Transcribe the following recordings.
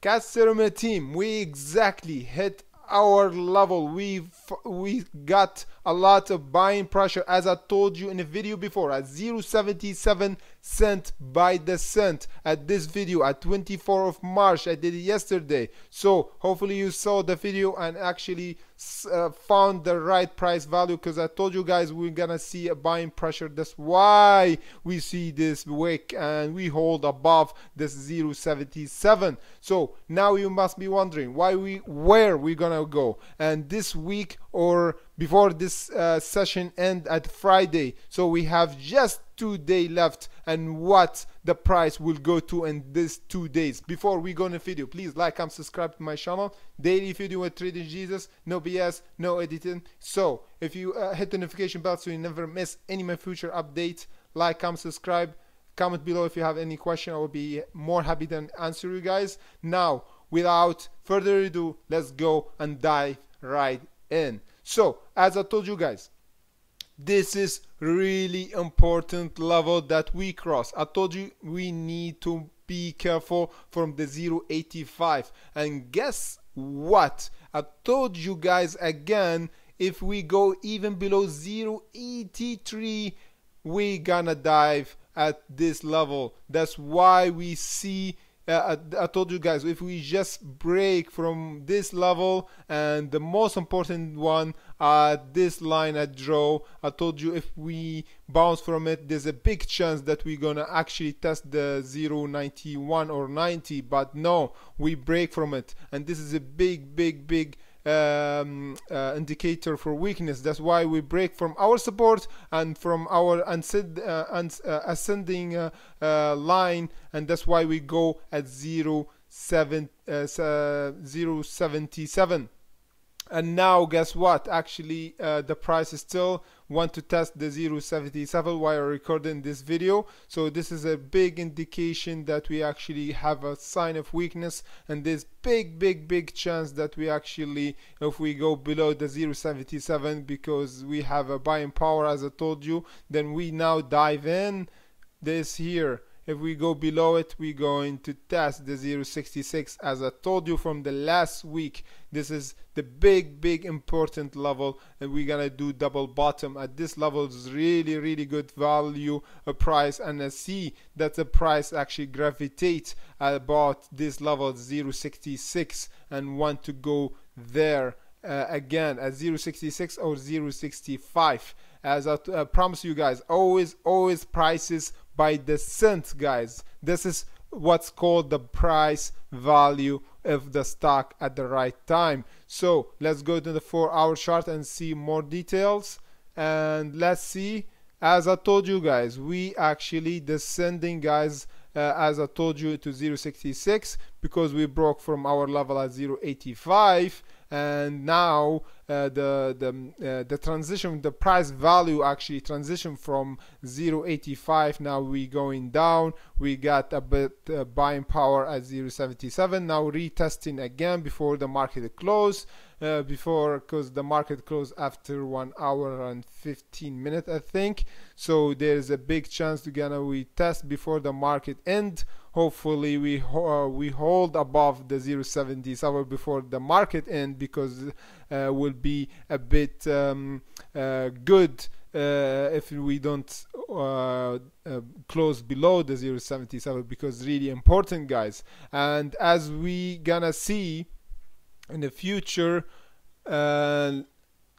Castellum team, we exactly hit our level. We we got a lot of buying pressure as I told you in a video before at 0.77 cent by the cent at this video at 24 of March I did it yesterday so hopefully you saw the video and actually uh, found the right price value because I told you guys we're gonna see a buying pressure that's why we see this wick and we hold above this 0.77 so now you must be wondering why we where we're gonna go and this week or before this uh, session end at Friday. So we have just two day left and what the price will go to in these two days. Before we go on the video, please like and subscribe to my channel. Daily video with Trading Jesus. No BS, no editing. So if you uh, hit the notification bell so you never miss any of my future updates, like, comment, subscribe. Comment below if you have any question. I will be more happy than answer you guys. Now, without further ado, let's go and dive right in. So as I told you guys, this is really important level that we cross. I told you we need to be careful from the 085 and guess what? I told you guys again, if we go even below 083, we gonna dive at this level. That's why we see uh, I, I, told you guys if we just break from this level and the most important one uh, this line I draw I told you if we bounce from it there's a big chance that we're gonna actually test the 0 91 or 90 but no we break from it and this is a big big big um, uh, indicator for weakness. That's why we break from our support and from our uh, uh, ascending uh, line, and that's why we go at 0, 7, 077 and now guess what actually uh, the price is still want to test the 077 while recording this video so this is a big indication that we actually have a sign of weakness and there's big big big chance that we actually if we go below the 077 because we have a buying power as I told you then we now dive in this here if we go below it, we're going to test the 066. As I told you from the last week, this is the big, big important level and we're gonna do double bottom. At this level is really, really good value a price and I see that the price actually gravitates about this level 066 and want to go there uh, again at 066 or 065 as I, I uh, promise you guys always always prices by the cent, guys. This is what's called the price value of the stock at the right time. So let's go to the four hour chart and see more details. And let's see, as I told you guys, we actually descending guys, uh, as I told you to 0.66 because we broke from our level at 0.85 and now uh, the the uh, the transition the price value actually transition from 0.85 now we going down we got a bit uh, buying power at 0.77 now retesting again before the market close uh, before because the market closed after one hour and 15 minutes I think so there's a big chance to gonna we test before the market end hopefully we uh, we hold above the 070s hour before the market end because uh, will be a bit um, uh, good uh, if we don't uh, close below the zero seventy seven, because really important guys and as we gonna see in the future and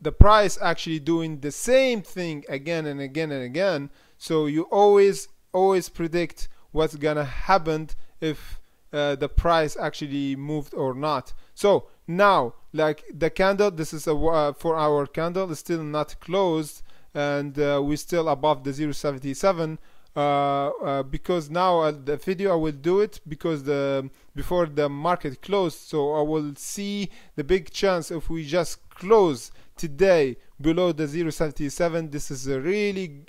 the price actually doing the same thing again and again and again so you always always predict what's gonna happen if uh, the price actually moved or not so now like the candle this is a uh, four hour candle is still not closed and uh, we're still above the 077 uh, uh, because now uh, the video I will do it because the before the market closed so I will see the big chance if we just close today below the 0.77 this is a really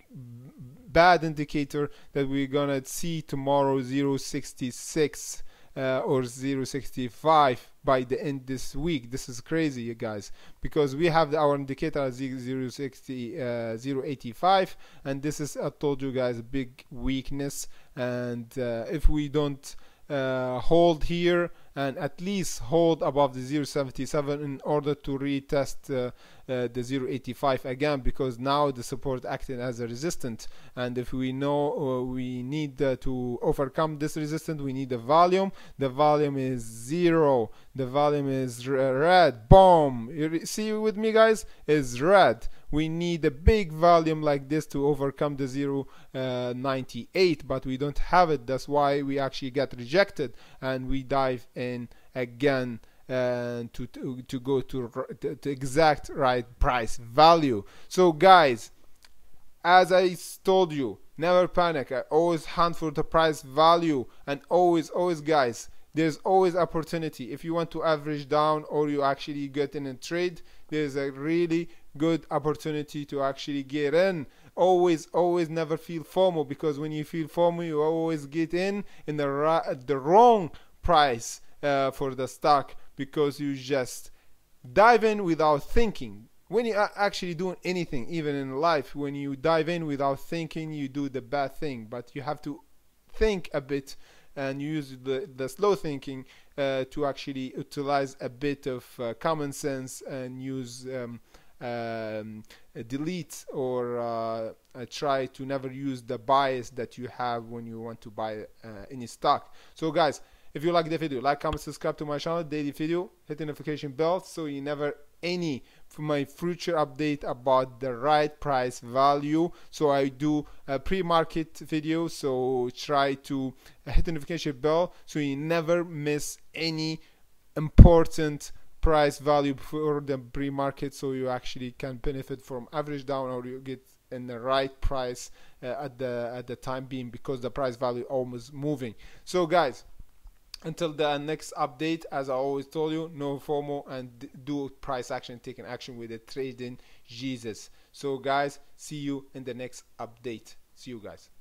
bad indicator that we're gonna see tomorrow 0.66 uh, or 065 by the end this week this is crazy you guys because we have our indicator 060 uh, 085 and this is i told you guys big weakness and uh, if we don't uh, hold here and at least hold above the 0.77 in order to retest uh, uh, the 0.85 again because now the support acting as a resistant and if we know uh, we need uh, to overcome this resistance we need the volume the volume is zero the volume is uh, red boom you see with me guys is red we need a big volume like this to overcome the uh, 0.98 but we don't have it that's why we actually get rejected and we dive in and again uh, to, to, to go to, to exact right price value so guys as I told you never panic I always hunt for the price value and always always guys there's always opportunity if you want to average down or you actually get in a trade there's a really good opportunity to actually get in always always never feel formal because when you feel formal, you always get in in the the wrong price uh, for the stock because you just dive in without thinking when you are actually doing anything even in life when you dive in without thinking you do the bad thing but you have to think a bit and use the, the slow thinking uh, to actually utilize a bit of uh, common sense and use um, um, delete or uh, try to never use the bias that you have when you want to buy uh, any stock so guys if you like the video, like, comment, subscribe to my channel, daily video, hit the notification bell so you never any for my future update about the right price value so I do a pre-market video so try to uh, hit the notification bell so you never miss any important price value for the pre-market so you actually can benefit from average down or you get in the right price uh, at the at the time being because the price value almost moving so guys until the next update as i always told you no formal and do price action taking action with the trading jesus so guys see you in the next update see you guys